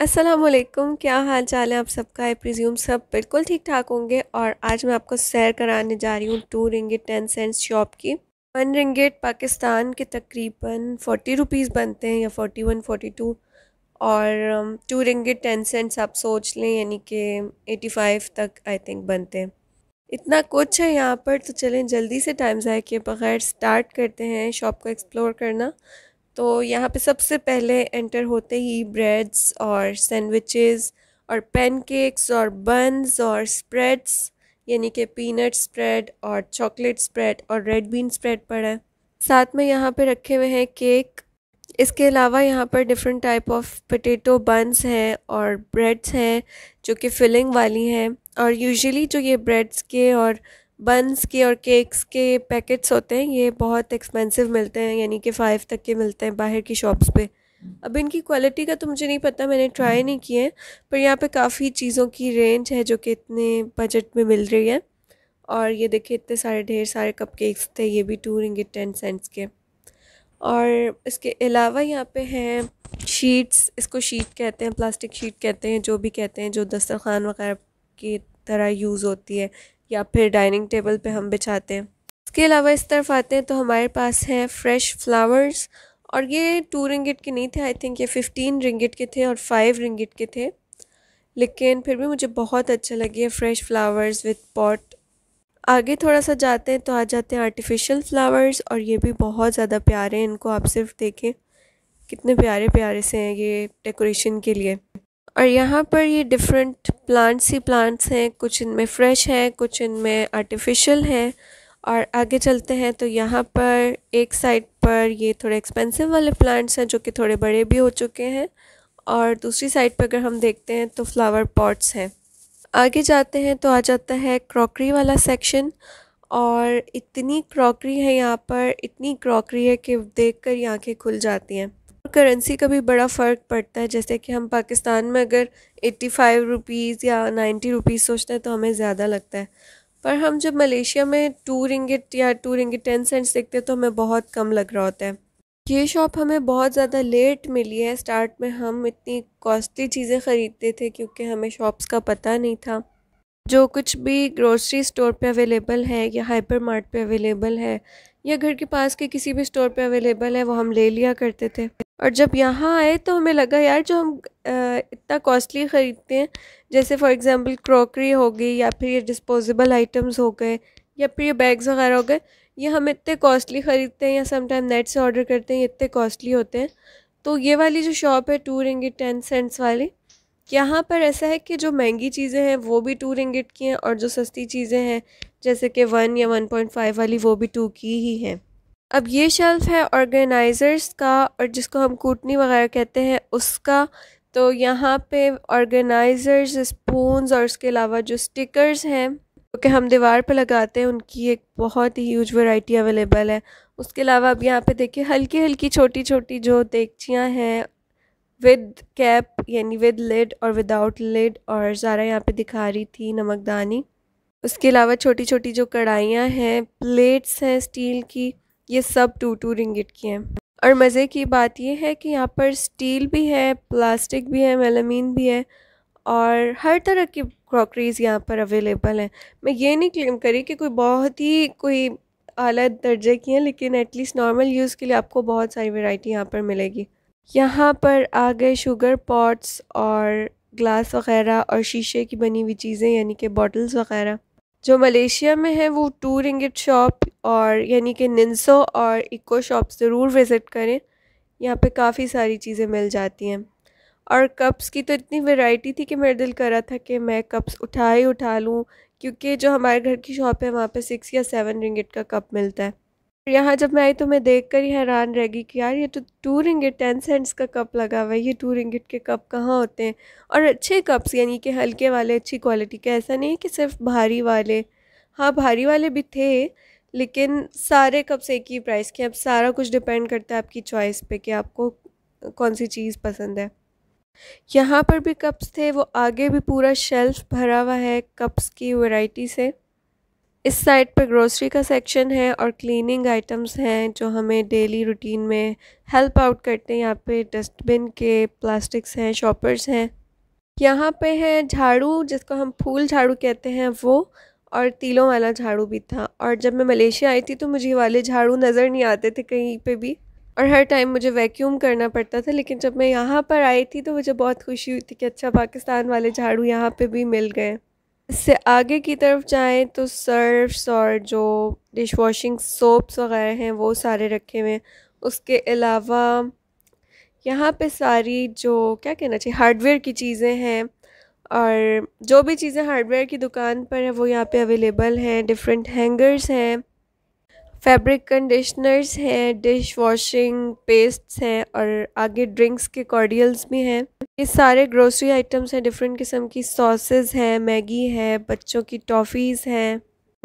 असलम क्या हाल चाल है आप सबका आई प्रिज्यूम सब बिल्कुल ठीक ठाक होंगे और आज मैं आपको सैर कराने जा रही हूँ two ringgit ten cents shop की वन रिंगिट पाकिस्तान के तकरीबन फोर्टी रुपीज़ बनते हैं या फोर्टी वन फोर्टी टू और two um, ringgit ten cents आप सोच लें यानी कि एटी फाइव तक आई थिंक बनते हैं इतना कुछ है यहाँ पर तो चलें जल्दी से टाइम ज़ाय के बग़ैर स्टार्ट करते हैं शॉप को एक्सप्लोर करना तो यहाँ पे सबसे पहले एंटर होते ही ब्रेड्स और सैंडविचेस और पैनकेक्स और बन्स और स्प्रेड्स यानी कि पीनट स्प्रेड और चॉकलेट स्प्रेड और रेड बीन स्प्रेड पड़ा है साथ में यहाँ पे रखे हुए हैं केक इसके अलावा यहाँ पर different type of potato buns हैं और ब्रेड्स हैं जो कि फिलिंग वाली हैं और यूजुअली जो ये ब्रेड्स के और बंस के और केक्स के पैकेट्स होते हैं ये बहुत एक्सपेंसिव मिलते हैं यानी कि फ़ाइव तक के मिलते हैं बाहर की शॉप्स पे अब इनकी क्वालिटी का तो मुझे नहीं पता मैंने ट्राई हम्म। नहीं किए हैं पर यहाँ पे काफ़ी चीज़ों की रेंज है जो कि इतने बजट में मिल रही है और ये देखिए इतने सारे ढेर सारे कप केक्स थे ये भी टू रिंग टेन सेंट्स के और इसके अलावा यहाँ पे हैं शीट्स इसको शीट कहते हैं प्लास्टिक शीट कहते हैं जो भी कहते हैं जो दस्तरखान वगैरह की तरह यूज़ होती है या फिर डाइनिंग टेबल पे हम बिछाते हैं इसके अलावा इस तरफ आते हैं तो हमारे पास है फ्रेश फ्लावर्स और ये टू रिंगिट के नहीं थे आई थिंक ये फ़िफ्टीन रिंगिट के थे और फाइव रिंगिट के थे लेकिन फिर भी मुझे बहुत अच्छा लगे फ्रेश फ्लावर्स विथ पॉट आगे थोड़ा सा जाते हैं तो आ जाते हैं आर्टिफिशियल फ्लावर्स और ये भी बहुत ज़्यादा प्यारे हैं इनको आप सिर्फ देखें कितने प्यारे प्यारे से हैं ये डेकोरेशन के लिए और यहाँ पर ये डिफरेंट प्लांट्स ही प्लांट्स हैं कुछ इनमें फ्रेश हैं कुछ इनमें आर्टिफिशियल हैं और आगे चलते हैं तो यहाँ पर एक साइड पर ये थोड़े एक्सपेंसिव वाले प्लांट्स हैं जो कि थोड़े बड़े भी हो चुके हैं और दूसरी साइड पर अगर हम देखते हैं तो फ्लावर पॉट्स हैं आगे जाते हैं तो आ जाता है क्रॉकरी वाला सेक्शन और इतनी क्रॉकरी है यहाँ पर इतनी क्रॉकरी है कि देख कर आँखें खुल जाती हैं करेंसी का भी बड़ा फ़र्क पड़ता है जैसे कि हम पाकिस्तान में अगर एट्टी फाइव रुपीज़ या नाइन्टी रुपीज़ सोचते हैं तो हमें ज़्यादा लगता है पर हम जब मलेशिया में टू रिंगट या टू रिंगट टेन सेंट्स देखते हैं तो हमें बहुत कम लग रहा होता है ये शॉप हमें बहुत ज़्यादा लेट मिली है स्टार्ट में हम इतनी कॉस्टली चीज़ें ख़रीदते थे क्योंकि हमें शॉप्स का पता नहीं था जो कुछ भी ग्रोसरी स्टोर पे अवेलेबल है या हाइपर मार्ट पर अवेलेबल है या घर के पास के किसी भी स्टोर पे अवेलेबल है वो हम ले लिया करते थे और जब यहाँ आए तो हमें लगा यार जो हम इतना कॉस्टली ख़रीदते हैं जैसे फॉर एग्ज़ाम्पल क्रॉकरी हो गई या फिर ये डिस्पोजेबल आइटम्स हो गए या फिर ये बैग्स वगैरह हो गए ये हम इतने कॉस्टली ख़रीदते हैं या समटाइम नेट से ऑर्डर करते हैं ये इतने कॉस्टली होते हैं तो ये वाली जो शॉप है टू रिंगिट टेन सेंट्स वाली यहाँ पर ऐसा है कि जो महंगी चीज़ें हैं वो भी टू रिंगिट की हैं और जो सस्ती चीज़ें हैं जैसे कि वन या वन पॉइंट फाइव वाली वो भी टू की ही हैं अब ये शेल्फ़ है ऑर्गेनाइज़र्स का और जिसको हम कूटनी वगैरह कहते हैं उसका तो यहाँ पे ऑर्गेनाइज़र्स स्पूनस और उसके अलावा जो स्टिकर्स हैं जो कि हम दीवार पर लगाते हैं उनकी एक बहुत ही ह्यूज वैरायटी अवेलेबल है उसके अलावा अब यहाँ पे देखिए हल्की हल्की छोटी छोटी जो देगचियाँ हैं विद कैप यानी विद लिड और विदाउट लिड और ज़ारा यहाँ पर दिखा रही थी नमकदानी उसके अलावा छोटी छोटी जो कढ़ाइयाँ हैं प्लेट्स हैं स्टील की ये सब टू टू रिंगिट की हैं और मज़े की बात ये है कि यहाँ पर स्टील भी है प्लास्टिक भी है मेलामीन भी है और हर तरह की क्रॉकरीज़ यहाँ पर अवेलेबल हैं मैं ये नहीं क्लेम करी कि कोई बहुत ही कोई अलग दर्जे की हैं लेकिन एटलीस्ट नॉर्मल यूज़ के लिए आपको बहुत सारी वैरायटी यहाँ पर मिलेगी यहाँ पर आ गए शुगर पॉट्स और ग्लास वगैरह और शीशे की बनी हुई चीज़ें यानी कि बॉटल्स वगैरह जो मलेशिया में है वो टू रिंगट शॉप और यानी कि निन्सो और इको शॉप ज़रूर विज़िट करें यहाँ पे काफ़ी सारी चीज़ें मिल जाती हैं और कप्स की तो इतनी वैरायटी थी कि मेरा दिल करा था कि मैं कप्स उठा ही उठा लूँ क्योंकि जो हमारे घर की शॉप है वहाँ पे सिक्स या सेवन रिंगट का कप मिलता है यहाँ जब मैं आई तो मैं देख कर ही हैरान रह गई कि यार ये तो टू रिंगट टेन सेंट्स का कप लगा हुआ है ये टू रिंगट के कप कहाँ होते हैं और अच्छे कप्स यानी कि हल्के वाले अच्छी क्वालिटी के ऐसा नहीं है कि सिर्फ भारी वाले हाँ भारी वाले भी थे लेकिन सारे कप्स एक ही प्राइस के अब सारा कुछ डिपेंड करता है आपकी चॉइस पे कि आपको कौन सी चीज़ पसंद है यहाँ पर भी कप्स थे वो आगे भी पूरा शेल्फ भरा हुआ है कप्स की वैरायटी से इस साइड पे ग्रोसरी का सेक्शन है और क्लीनिंग आइटम्स हैं जो हमें डेली रूटीन में हेल्प आउट करते हैं यहाँ पे डस्टबिन के प्लास्टिक्स हैं शॉपर्स हैं यहाँ पे है झाड़ू जिसको हम फूल झाड़ू कहते हैं वो और तीलों वाला झाड़ू भी था और जब मैं मलेशिया आई थी तो मुझे वाले झाड़ू नज़र नहीं आते थे कहीं पर भी और हर टाइम मुझे वैक्यूम करना पड़ता था लेकिन जब मैं यहाँ पर आई थी तो मुझे बहुत खुशी हुई थी कि अच्छा पाकिस्तान वाले झाड़ू यहाँ पे भी मिल गए इससे आगे की तरफ जाएं तो सर्फ्स और जो डिश वॉशिंग सोप्स वगैरह हैं वो सारे रखे हुए हैं उसके अलावा यहाँ पे सारी जो क्या कहना चाहिए हार्डवेयर की चीज़ें हैं और जो भी चीज़ें हार्डवेयर की दुकान पर है वो यहाँ पे अवेलेबल हैं डिफरेंट हैंगर्स हैं फैब्रिक कंडीशनर्स हैं डिश वॉशिंग पेस्ट्स हैं और आगे ड्रिंक्स के कॉर्डियल्स भी हैं ये सारे ग्रोसरी आइटम्स हैं डिफरेंट किस्म की सॉसेज हैं मैगी है बच्चों की टॉफ़ीज़ हैं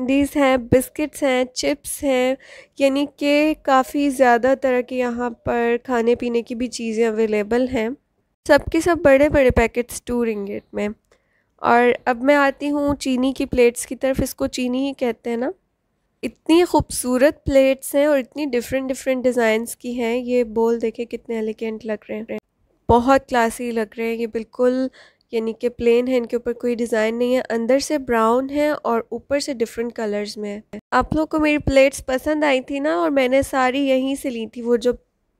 डीज़ हैं बिस्किट्स हैं चिप्स हैं यानी कि काफ़ी ज़्यादा तरह के यहाँ पर खाने पीने की भी चीज़ें अवेलेबल हैं सबके सब बड़े बड़े पैकेट्स टू रिंगेट में और अब मैं आती हूँ चीनी की प्लेट्स की तरफ इसको चीनी ही कहते हैं ना इतनी खूबसूरत प्लेट्स हैं और इतनी डिफरेंट डिफरेंट डिज़ाइंस की हैं ये बोल देखे कितने एलिगेंट लग रहे हैं बहुत क्लासी लग रहे हैं ये बिल्कुल यानी कि प्लेन है इनके ऊपर कोई डिज़ाइन नहीं है अंदर से ब्राउन है और ऊपर से डिफरेंट कलर्स में है आप लोग को मेरी प्लेट्स पसंद आई थी ना और मैंने सारी यहीं से ली थी वो जो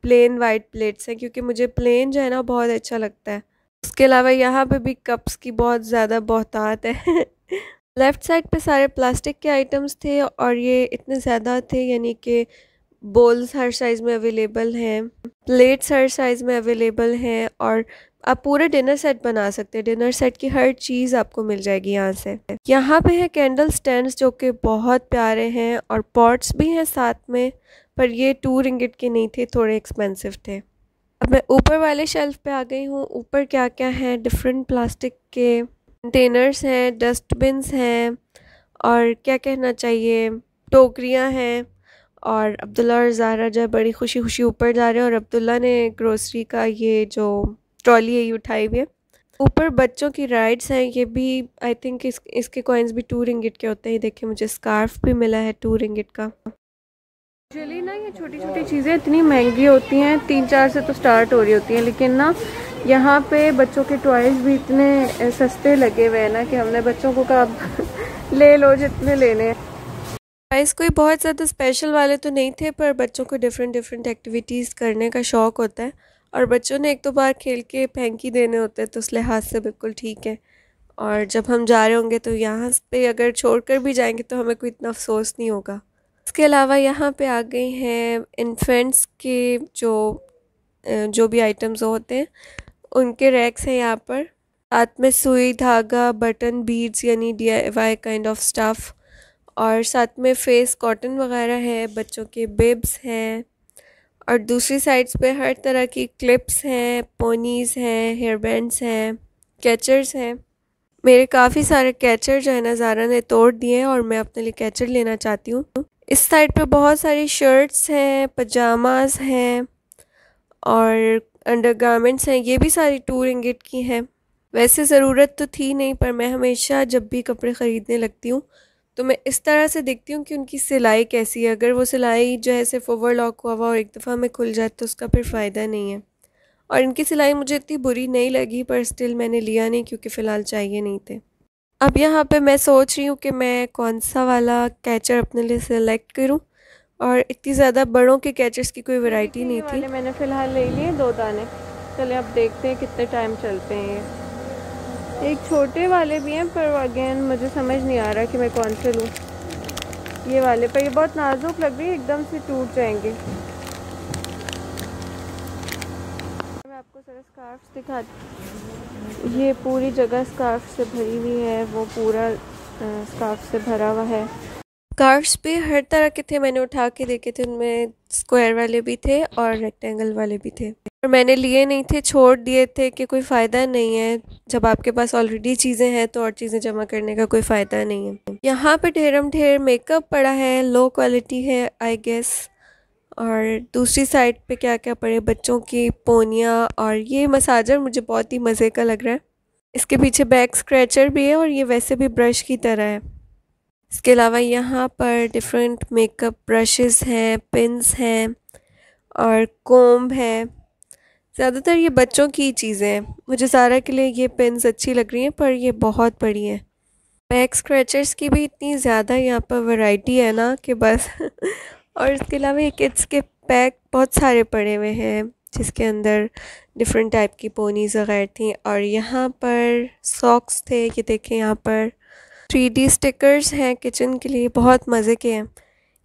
प्लेन वाइट प्लेट्स हैं क्योंकि मुझे प्लेन जो है ना बहुत अच्छा लगता है उसके अलावा यहाँ पे भी कप्स की बहुत ज़्यादा बहुतात है लेफ़्ट साइड पे सारे प्लास्टिक के आइटम्स थे और ये इतने ज़्यादा थे यानी कि बोल्स हर साइज़ में अवेलेबल हैं प्लेट्स हर साइज़ में अवेलेबल हैं और आप पूरा डिनर सेट बना सकते हैं डिनर सेट की हर चीज़ आपको मिल जाएगी यहाँ से यहाँ पे है कैंडल स्टैंड्स जो कि बहुत प्यारे हैं और पॉट्स भी हैं साथ में पर ये टू रिंगट के नहीं थे थोड़े एक्सपेंसिव थे अब मैं ऊपर वाले शेल्फ़ पे आ गई हूँ ऊपर क्या क्या है डिफरेंट प्लास्टिक के कंटेनर्स हैं डस्टबिन्स हैं और क्या कहना चाहिए टोकरियां हैं और अब्दुल्ला और ज़ारा जो बड़ी खुशी खुशी ऊपर जा रहे हैं और अब्दुल्ला ने ग्रोसरी का ये जो ट्रॉली है ये उठाई हुई है ऊपर बच्चों की राइड्स हैं ये भी आई थिंक इस इसके कॉइन्स भी टू रिंगिट के होते हैं देखिए मुझे स्कार्फ भी मिला है टू रिंगिट का एक्चुअली ना ये छोटी छोटी चीज़ें इतनी महंगी होती हैं तीन चार से तो स्टार्ट हो रही होती हैं लेकिन ना यहाँ पे बच्चों के टॉयज़ भी इतने सस्ते लगे हुए हैं ना कि हमने बच्चों को कहा ले लो जितने लेने टॉयज कोई बहुत ज़्यादा स्पेशल वाले तो नहीं थे पर बच्चों को डिफरेंट डिफरेंट एक्टिविटीज़ करने का शौक़ होता है और बच्चों ने एक दो तो बार खेल के फेंकी देने होते हैं तो उस लिहाज से बिल्कुल ठीक है और जब हम जा रहे होंगे तो यहाँ पे अगर छोड़ कर भी जाएंगे तो हमें कोई इतना अफसोस नहीं होगा इसके अलावा यहाँ पे आ गए हैं इन्फेंट्स के जो जो भी आइटम्स होते हैं उनके रैक्स हैं यहाँ पर साथ में सुई धागा बटन बीड्स यानी D Y kind of stuff और साथ में फेस कॉटन वगैरह है बच्चों के बिब्स हैं और दूसरी साइड्स पे हर तरह की क्लिप्स हैं पोनीज़ हैं हेयर बैंड्स हैं कैचर्स हैं मेरे काफ़ी सारे कैचर जो है ना जारा ने तोड़ दिए हैं और मैं अपने लिए कैचर लेना चाहती हूँ इस साइड पे बहुत सारी शर्ट्स हैं पजामाज हैं और अंडरगारमेंट्स हैं ये भी सारी टू रिंगिट की हैं वैसे ज़रूरत तो थी नहीं पर मैं हमेशा जब भी कपड़े ख़रीदने लगती हूँ तो मैं इस तरह से देखती हूँ कि उनकी सिलाई कैसी है अगर वो सिलाई जो है सिर्फ ओवर लॉक हुआ हुआ और एक दफ़ा में खुल जाए तो उसका फिर फ़ायदा नहीं है और इनकी सिलाई मुझे इतनी बुरी नहीं लगी पर स्टिल मैंने लिया नहीं क्योंकि फ़िलहाल चाहिए नहीं थे अब यहाँ पे मैं सोच रही हूँ कि मैं कौन सा वाला कैचर अपने लिए सिलेक्ट करूँ और इतनी ज़्यादा बड़ों के कैचर्स की कोई वैरायटी नहीं थी मैंने फ़िलहाल ले लिए दो दाने चले अब देखते हैं कितने टाइम चलते हैं ये एक छोटे वाले भी हैं पर अगेन मुझे समझ नहीं आ रहा कि मैं कौन से लूँ ये वाले पर ये बहुत नाजुक लग रही है एकदम से टूट जाएंगे सारे स्कार्फ दिखा ये पूरी जगह स्कार्फ से भरी हुई है वो पूरा स्कार्फ से भरा हुआ है स्कार्फ्स भी हर तरह के थे मैंने उठा के देखे थे उनमें स्क्वायर वाले भी थे और रेक्टेंगल वाले भी थे और मैंने लिए नहीं थे छोड़ दिए थे कि कोई फ़ायदा नहीं है जब आपके पास ऑलरेडी चीज़ें हैं तो और चीज़ें जमा करने का कोई फ़ायदा नहीं है यहाँ पे ढेरम ढेर मेकअप पड़ा है लो क्वालिटी है आई गेस और दूसरी साइड पे क्या क्या पड़े बच्चों की पोनिया और ये मसाजर मुझे बहुत ही मज़े का लग रहा है इसके पीछे बैक स्क्रैचर भी है और ये वैसे भी ब्रश की तरह है इसके अलावा यहाँ पर डिफरेंट मेकअप ब्रशेस हैं पिंस हैं और कोम्ब है ज़्यादातर ये बच्चों की चीज़ें हैं मुझे सारा के लिए ये पिंस अच्छी लग रही हैं पर ये बहुत बड़ी हैं बैक स्क्रैचर्स की भी इतनी ज़्यादा यहाँ पर वैरायटी है ना कि बस और इसके अलावा ये किड्स के पैक बहुत सारे पड़े हुए हैं जिसके अंदर डिफरेंट टाइप की पोनीज़ वगैरह थी और यहाँ पर सॉक्स थे ये देखें यहाँ पर थ्री डी स्टिकर्स हैं किचन के लिए बहुत मज़े के हैं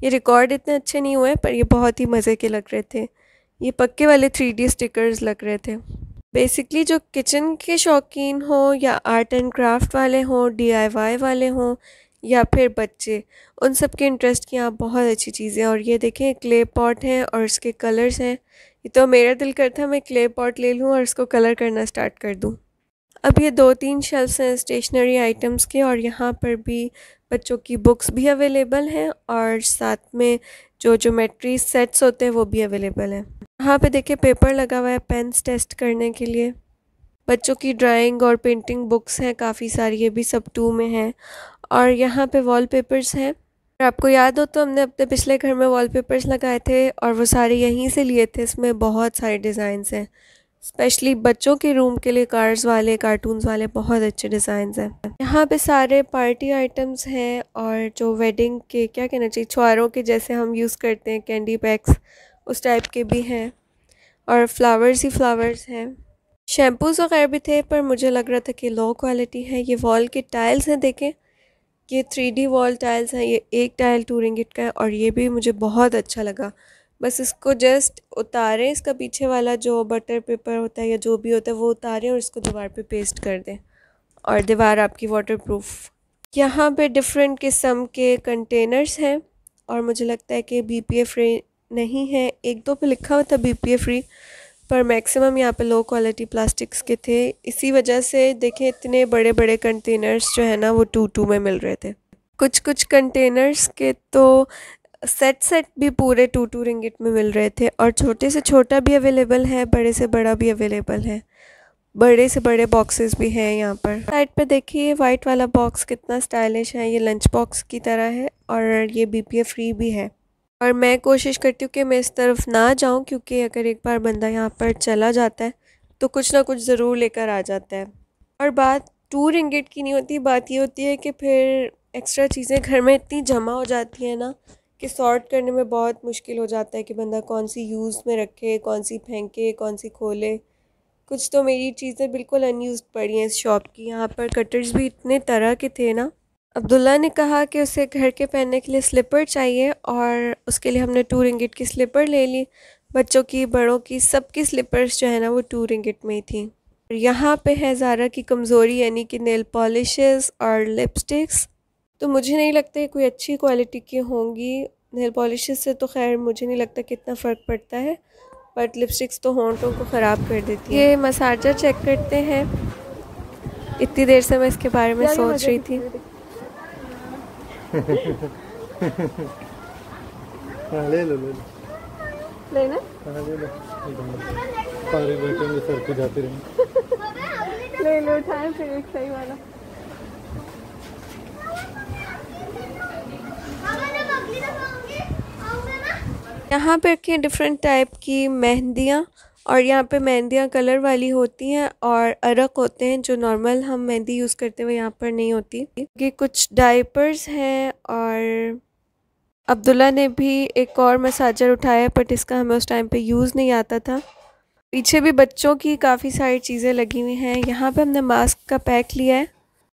ये रिकॉर्ड इतने अच्छे नहीं हुए पर ये बहुत ही मज़े के लग रहे थे ये पक्के वाले थ्री डी स्टिकर्स लग रहे थे बेसिकली जो किचन के शौकीन हो या आर्ट एंड क्राफ्ट वाले हों डी वाले हों या फिर बच्चे उन सब के इंटरेस्ट की यहाँ बहुत अच्छी चीज़ें और ये देखें क्ले पॉट हैं और इसके कलर्स हैं ये तो मेरा दिल करता है मैं क्ले पॉट ले लूँ और इसको कलर करना स्टार्ट कर दूँ अब ये दो तीन शेल्स हैं स्टेशनरी आइटम्स के और यहाँ पर भी बच्चों की बुक्स भी अवेलेबल हैं और साथ में जो ज्योमेट्री सेट्स होते हैं वो भी अवेलेबल हैं यहाँ पे देखिए पेपर लगा हुआ है पेन्स टेस्ट करने के लिए बच्चों की ड्राइंग और पेंटिंग बुक्स हैं काफ़ी सारी ये भी सब टू में हैं और यहाँ पे वॉलपेपर्स हैं आपको याद हो तो हमने अपने पिछले घर में वॉलपेपर्स लगाए थे और वो सारे यहीं से लिए थे इसमें बहुत सारे डिज़ाइंस हैं स्पेशली बच्चों के रूम के लिए कार्स वाले कार्टून्स वाले बहुत अच्छे डिज़ाइन हैं यहाँ पे सारे पार्टी आइटम्स हैं और जो वेडिंग के क्या कहना चाहिए छुआरों के जैसे हम यूज़ करते हैं कैंडी पैक्स उस टाइप के भी हैं और फ्लावर्स ही फ्लावर्स हैं शैम्पूज़ वगैरह भी थे पर मुझे लग रहा था कि लो क्वालिटी है ये वॉल के टाइल्स हैं देखें ये थ्री डी वॉल टाइल्स हैं ये एक टाइल टू रिंगिट का है और ये भी मुझे बहुत अच्छा लगा बस इसको जस्ट उतारें इसका पीछे वाला जो बटर पेपर होता है या जो भी होता है वो उतारें और इसको दीवार पे पेस्ट कर दें और दीवार आपकी वाटरप्रूफ यहाँ पर डिफरेंट किस्म के कंटेनर्स हैं और मुझे लगता है कि बी पी ए फ्री नहीं है एक दो पे लिखा हुआ था बी पी ए फ्री पर मैक्सिमम यहाँ पे लो क्वालिटी प्लास्टिक्स के थे इसी वजह से देखें इतने बड़े बड़े कंटेनर्स जो है ना वो टू टू में मिल रहे थे कुछ कुछ कंटेनर्स के तो सेट सेट भी पूरे टू टू रिंगिट में मिल रहे थे और छोटे से छोटा भी अवेलेबल है बड़े से बड़ा भी अवेलेबल है बड़े से बड़े बॉक्सेस भी हैं यहाँ पर साइड पे देखिए वाइट वाला बॉक्स कितना स्टाइलिश है ये लंच बॉक्स की तरह है और ये बीपीए फ्री भी है और मैं कोशिश करती हूँ कि मैं इस तरफ ना जाऊँ क्योंकि अगर एक बार बंदा यहाँ पर चला जाता है तो कुछ ना कुछ ज़रूर लेकर आ जाता है और बात टू रिंगेट की नहीं होती बात ये होती है कि फिर एक्स्ट्रा चीज़ें घर में इतनी जमा हो जाती हैं ना कि सॉर्ट करने में बहुत मुश्किल हो जाता है कि बंदा कौन सी यूज़ में रखे कौन सी फेंके कौन सी खोले कुछ तो मेरी चीज़ें बिल्कुल अनयूज़ पड़ी हैं इस शॉप की यहाँ पर कटर्स भी इतने तरह के थे ना अब्दुल्ला ने कहा कि उसे घर के पहनने के लिए स्लीपर चाहिए और उसके लिए हमने टू रिंगिट की स्लीपर ले ली बच्चों की बड़ों की सबकी स्लीपर्स जो है ना वो टू रिंगिट में ही थी यहाँ पे है ज़ारा की कमज़ोरी यानी कि नेल पॉलिशेस और लिपस्टिक्स तो मुझे नहीं लगता कोई अच्छी क्वालिटी की होंगी नेल पॉलिशेस से तो खैर मुझे नहीं लगता कितना फ़र्क पड़ता है बट लिपस्टिक्स तो होंटों को ख़राब कर देती है ये मसाजर चेक करते हैं इतनी देर से मैं इसके बारे में सोच रही थी हाँ ले लो ले लो लेना हाँ ले लो सारे बैठेंगे सर को जाते रहेंगे ले लो टाइम फिर एक सही वाला यहाँ पे रखी डिफरेंट टाइप की मेहंदियाँ और यहाँ पे मेहंदियाँ कलर वाली होती हैं और अरक होते हैं जो नॉर्मल हम मेहंदी यूज़ करते हुए यहाँ पर नहीं होती क्योंकि कुछ डाइपर्स हैं और अब्दुल्ला ने भी एक और मसाजर उठाया बट इसका हमें उस टाइम पे यूज़ नहीं आता था पीछे भी बच्चों की काफ़ी सारी चीज़ें लगी हुई हैं यहाँ पे हमने मास्क का पैक लिया है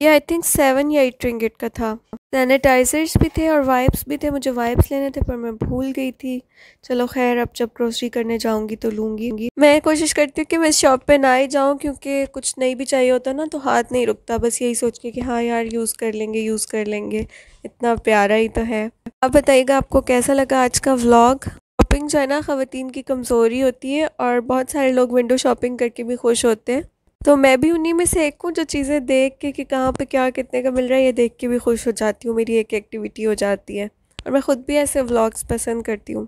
ये आई थिंक सेवन या एट रिंगेट का था सैनिटाइजर्स भी थे और वाइप्स भी थे मुझे वाइप्स लेने थे पर मैं भूल गई थी चलो खैर अब जब ग्रोसरी करने जाऊंगी तो लूँगी मैं कोशिश करती हूँ कि मैं शॉप पे ना ही जाऊँ क्योंकि कुछ नहीं भी चाहिए होता ना तो हाथ नहीं रुकता बस यही सोच के कि हाँ यार यूज़ कर लेंगे यूज़ कर लेंगे इतना प्यारा ही तो है आप बताइएगा आपको कैसा लगा आज का व्लॉग शॉपिंग जो है ना ख़वान की कमज़ोरी होती है और बहुत सारे लोग विंडो शॉपिंग करके भी खुश होते हैं तो मैं भी उन्हीं में से एक हूँ जो चीज़ें देख के कि कहाँ पे क्या कितने का मिल रहा है ये देख के भी खुश हो जाती हूँ मेरी एक एक्टिविटी हो जाती है और मैं ख़ुद भी ऐसे व्लॉग्स पसंद करती हूँ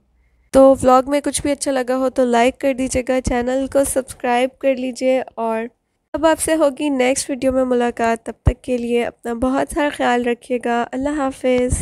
तो व्लॉग में कुछ भी अच्छा लगा हो तो लाइक कर दीजिएगा चैनल को सब्सक्राइब कर लीजिए और अब आपसे होगी नेक्स्ट वीडियो में मुलाकात तब तक के लिए अपना बहुत सारा ख्याल रखिएगा अल्लाह हाफिज़